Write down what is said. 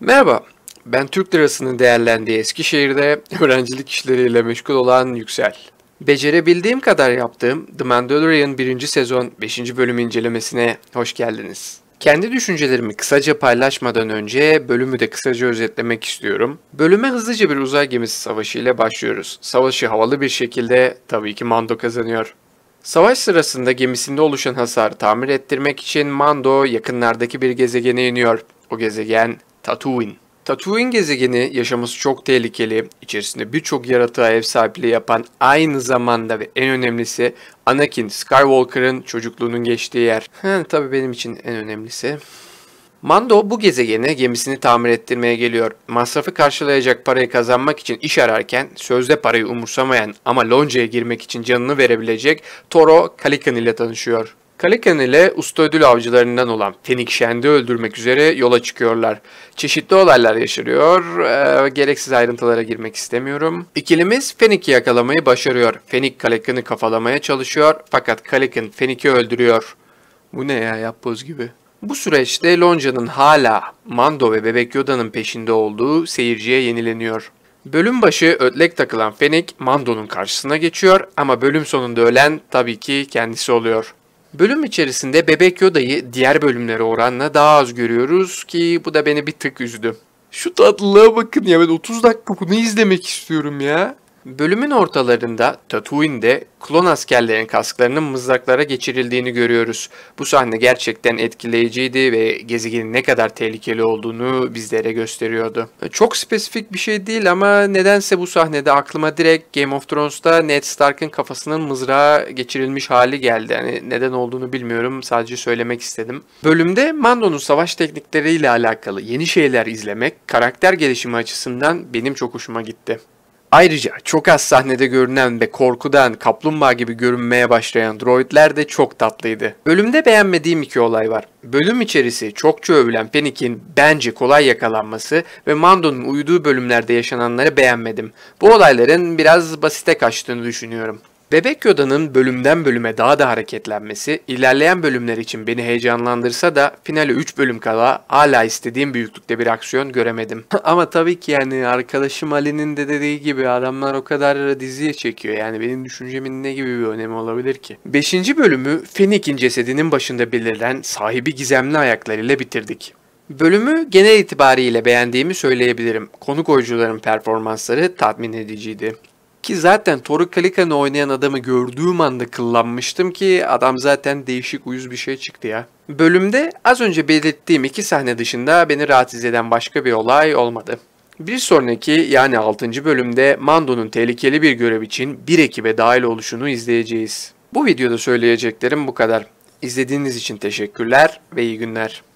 Merhaba, ben Türk Lirası'nın değerlendiği Eskişehir'de öğrencilik işleriyle meşgul olan Yüksel. Becerebildiğim kadar yaptığım The Mandalorian 1. sezon 5. bölüm incelemesine hoş geldiniz. Kendi düşüncelerimi kısaca paylaşmadan önce bölümü de kısaca özetlemek istiyorum. Bölüme hızlıca bir uzay gemisi savaşı ile başlıyoruz. Savaşı havalı bir şekilde tabii ki Mando kazanıyor. Savaş sırasında gemisinde oluşan hasarı tamir ettirmek için Mando yakınlardaki bir gezegene iniyor. O gezegen Tatooine. Tatooine gezegeni yaşaması çok tehlikeli. içerisinde birçok yaratığa ev sahipliği yapan aynı zamanda ve en önemlisi Anakin Skywalker'ın çocukluğunun geçtiği yer. He, tabii benim için en önemlisi. Mando bu gezegene gemisini tamir ettirmeye geliyor. Masrafı karşılayacak parayı kazanmak için iş ararken sözde parayı umursamayan ama loncaya girmek için canını verebilecek Toro Kalikan ile tanışıyor. Kaleken ile usta ödül avcılarından olan Fenik Şend'i öldürmek üzere yola çıkıyorlar. Çeşitli olaylar yaşanıyor. Ee, gereksiz ayrıntılara girmek istemiyorum. İkilimiz Fenik'i yakalamayı başarıyor. Fenik Kaleken'i kafalamaya çalışıyor fakat Kaleken Fenik'i öldürüyor. Bu ne ya yapboz gibi. Bu süreçte Lonca'nın hala Mando ve Bebek Yoda'nın peşinde olduğu seyirciye yenileniyor. Bölüm başı ötlek takılan Fenik Mando'nun karşısına geçiyor ama bölüm sonunda ölen tabii ki kendisi oluyor. Bölüm içerisinde Bebek Yoda'yı diğer bölümlere oranla daha az görüyoruz ki bu da beni bir tık üzdü. Şu tatlılığa bakın ya ben 30 dakika bunu izlemek istiyorum ya. Bölümün ortalarında Tatooine'de klon askerlerin kasklarının mızraklara geçirildiğini görüyoruz. Bu sahne gerçekten etkileyiciydi ve gezegenin ne kadar tehlikeli olduğunu bizlere gösteriyordu. Çok spesifik bir şey değil ama nedense bu sahnede aklıma direkt Game of Thrones'ta Ned Stark'ın kafasının mızrağa geçirilmiş hali geldi. Yani neden olduğunu bilmiyorum sadece söylemek istedim. Bölümde Mando'nun savaş teknikleriyle alakalı yeni şeyler izlemek karakter gelişimi açısından benim çok hoşuma gitti. Ayrıca çok az sahnede görünen ve korkudan kaplumbağa gibi görünmeye başlayan droidler de çok tatlıydı. Bölümde beğenmediğim iki olay var. Bölüm içerisi çokça övülen Panic'in bence kolay yakalanması ve Mando'nun uyuduğu bölümlerde yaşananları beğenmedim. Bu olayların biraz basite kaçtığını düşünüyorum. Bebek Yoda'nın bölümden bölüme daha da hareketlenmesi ilerleyen bölümler için beni heyecanlandırsa da finale 3 bölüm kala hala istediğim büyüklükte bir aksiyon göremedim. Ama tabii ki yani arkadaşım Ali'nin de dediği gibi adamlar o kadar diziye çekiyor yani benim düşüncemin ne gibi bir önemi olabilir ki? 5. bölümü Fenik'in cesedinin başında belirlen sahibi gizemli ayaklarıyla bitirdik. Bölümü genel itibariyle beğendiğimi söyleyebilirim. Konuk oyuncuların performansları tatmin ediciydi. Ki zaten Toruk Kalika'nı oynayan adamı gördüğüm anda kıllanmıştım ki adam zaten değişik uyuz bir şey çıktı ya. Bölümde az önce belirttiğim iki sahne dışında beni rahatsız eden başka bir olay olmadı. Bir sonraki yani 6. bölümde Mando'nun tehlikeli bir görev için bir ekibe dahil oluşunu izleyeceğiz. Bu videoda söyleyeceklerim bu kadar. İzlediğiniz için teşekkürler ve iyi günler.